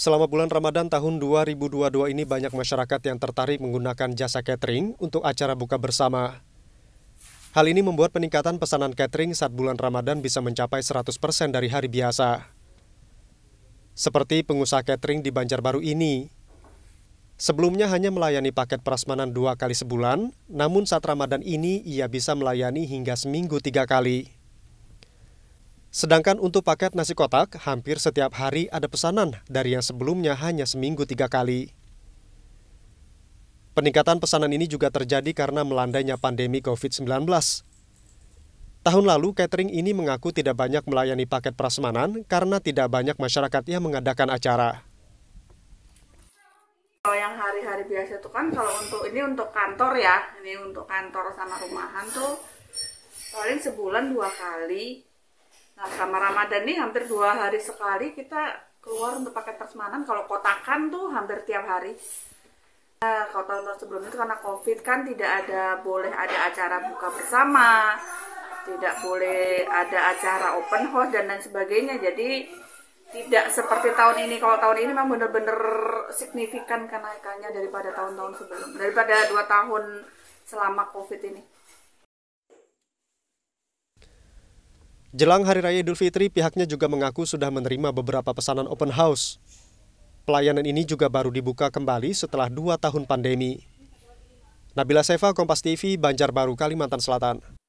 Selama bulan Ramadan tahun 2022 ini banyak masyarakat yang tertarik menggunakan jasa catering untuk acara buka bersama. Hal ini membuat peningkatan pesanan catering saat bulan Ramadan bisa mencapai 100% dari hari biasa. Seperti pengusaha catering di Banjarbaru ini. Sebelumnya hanya melayani paket prasmanan dua kali sebulan, namun saat Ramadan ini ia bisa melayani hingga seminggu tiga kali. Sedangkan untuk paket nasi kotak, hampir setiap hari ada pesanan dari yang sebelumnya hanya seminggu tiga kali. Peningkatan pesanan ini juga terjadi karena melandainya pandemi COVID-19. Tahun lalu, catering ini mengaku tidak banyak melayani paket prasmanan karena tidak banyak masyarakat yang mengadakan acara. Kalau yang hari-hari biasa itu kan kalau untuk ini untuk kantor ya, ini untuk kantor sama rumahan tuh paling sebulan dua kali Nah, sama Ramadan nih hampir dua hari sekali kita keluar untuk pakai persmanan Kalau kotakan tuh hampir tiap hari. Nah, kalau tahun-tahun sebelumnya itu karena COVID kan tidak ada boleh ada acara buka bersama, tidak boleh ada acara open house dan lain sebagainya. Jadi tidak seperti tahun ini. Kalau tahun ini memang benar-benar signifikan kenaikannya daripada tahun-tahun sebelum, daripada dua tahun selama COVID ini. Jelang Hari Raya Idul Fitri, pihaknya juga mengaku sudah menerima beberapa pesanan open house. Pelayanan ini juga baru dibuka kembali setelah dua tahun pandemi. Nabila Seva, Kompas TV, Banjarbaru, Kalimantan Selatan.